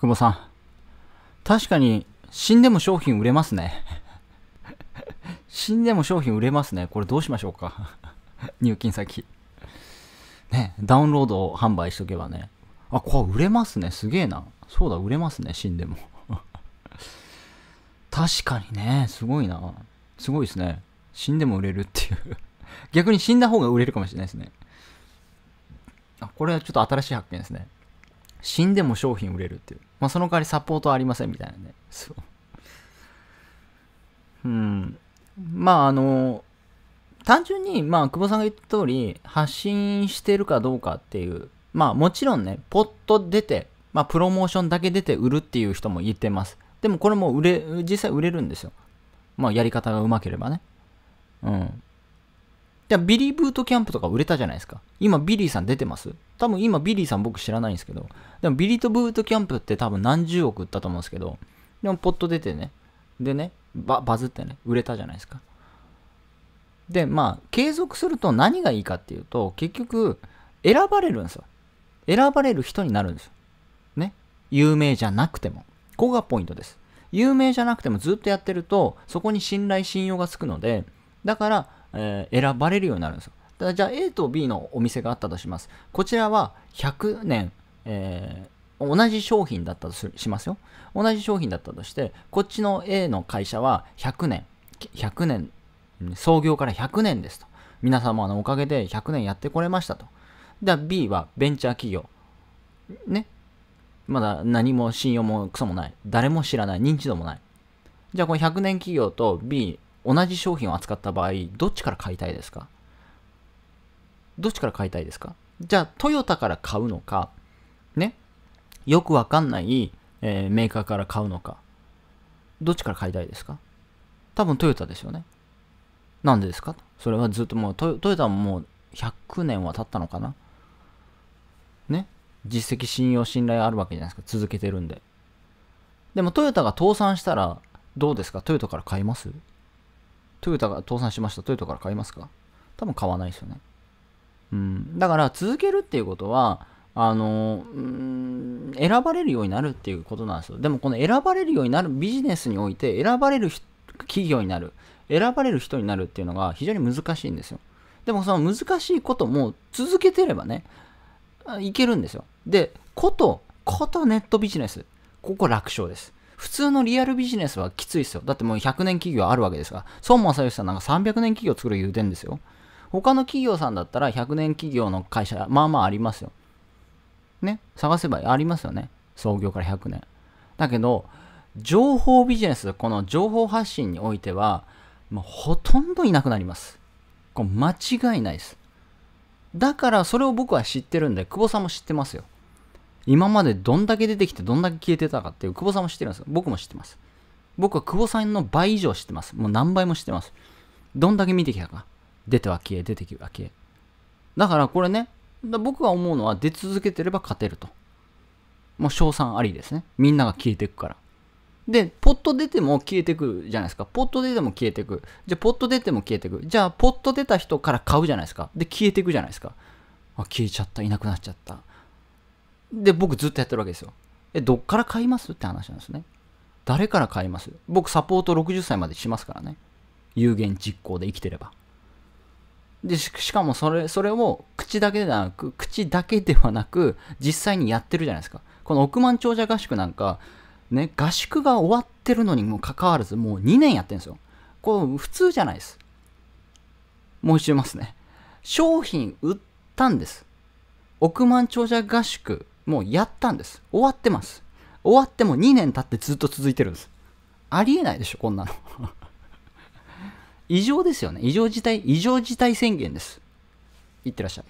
久保さん。確かに、死んでも商品売れますね。死んでも商品売れますね。これどうしましょうか。入金先。ね、ダウンロードを販売しとけばね。あ、これ売れますね。すげえな。そうだ、売れますね。死んでも。確かにね、すごいな。すごいですね。死んでも売れるっていう逆に死んだ方が売れるかもしれないですね。あ、これはちょっと新しい発見ですね。死んでも商品売れるっていう。まあ、その代わりサポートありませんみたいなね。そう。うん。まあ、あの、単純に、まあ、久保さんが言った通り、発信してるかどうかっていう。まあ、もちろんね、ポッと出て、まあ、プロモーションだけ出て売るっていう人も言ってます。でも、これも売れ、実際売れるんですよ。まあ、やり方がうまければね。うん。じゃビリーブートキャンプとか売れたじゃないですか。今、ビリーさん出てます多分今ビリーさん僕知らないんですけど、でもビリーとブートキャンプって多分何十億売ったと思うんですけど、でもポッと出てね、でね、ババズってね、売れたじゃないですか。で、まあ、継続すると何がいいかっていうと、結局、選ばれるんですよ。選ばれる人になるんですよ。ね。有名じゃなくても。ここがポイントです。有名じゃなくてもずっとやってると、そこに信頼信用がつくので、だから、えー、選ばれるようになるんですよ。じゃあ A と B のお店があったとします。こちらは100年、えー、同じ商品だったとしますよ。同じ商品だったとして、こっちの A の会社は100年、100年、創業から100年ですと。皆様のおかげで100年やってこれましたと。で、B はベンチャー企業。ね。まだ何も信用もクソもない。誰も知らない。認知度もない。じゃあこの100年企業と B 同じ商品を扱った場合、どっちから買いたいですかどっちから買いたいですかじゃあ、トヨタから買うのか、ね、よくわかんない、えー、メーカーから買うのか、どっちから買いたいですか多分トヨタですよね。なんでですかそれはずっともうトヨタももう100年は経ったのかなね実績信用信頼あるわけじゃないですか続けてるんででもトヨタが倒産したらどうですかトヨタから買いますトヨタが倒産しましたトヨタから買いますか多分買わないですよねうん、だから続けるっていうことはあのうん選ばれるようになるっていうことなんですよでもこの選ばれるようになるビジネスにおいて選ばれる企業になる選ばれる人になるっていうのが非常に難しいんですよでもその難しいことも続けてればねいけるんですよでことことネットビジネスここ楽勝です普通のリアルビジネスはきついですよだってもう100年企業あるわけですが孫正義さんなんか300年企業作る言うてんですよ他の企業さんだったら100年企業の会社、まあまあありますよ。ね、探せばありますよね。創業から100年。だけど、情報ビジネス、この情報発信においては、もうほとんどいなくなります。こ間違いないです。だからそれを僕は知ってるんで、久保さんも知ってますよ。今までどんだけ出てきてどんだけ消えてたかっていう久保さんも知ってるんですよ。僕も知ってます。僕は久保さんの倍以上知ってます。もう何倍も知ってます。どんだけ見てきたか。出ては消え、出てきは消え。だからこれね、僕が思うのは出続けてれば勝てると。もう賞賛ありですね。みんなが消えていくから。で、ポット出ても消えてくじゃないですか。ポット出ても消えてく。じゃあ、ポット出ても消えてく。じゃあ、ポット出た人から買うじゃないですか。で、消えてくじゃないですか。あ、消えちゃった。いなくなっちゃった。で、僕ずっとやってるわけですよ。え、どっから買いますって話なんですね。誰から買います僕サポート60歳までしますからね。有言実行で生きてれば。でしかもそれそれを口だけではなく口だけではなく実際にやってるじゃないですかこの億万長者合宿なんかね合宿が終わってるのにもかかわらずもう2年やってるんですよこれ普通じゃないですもう一度言いますね商品売ったんです億万長者合宿もうやったんです終わってます終わっても2年経ってずっと続いてるんですありえないでしょこんなの異常ですよね。異常事態、異常事態宣言です。いってらっしゃい。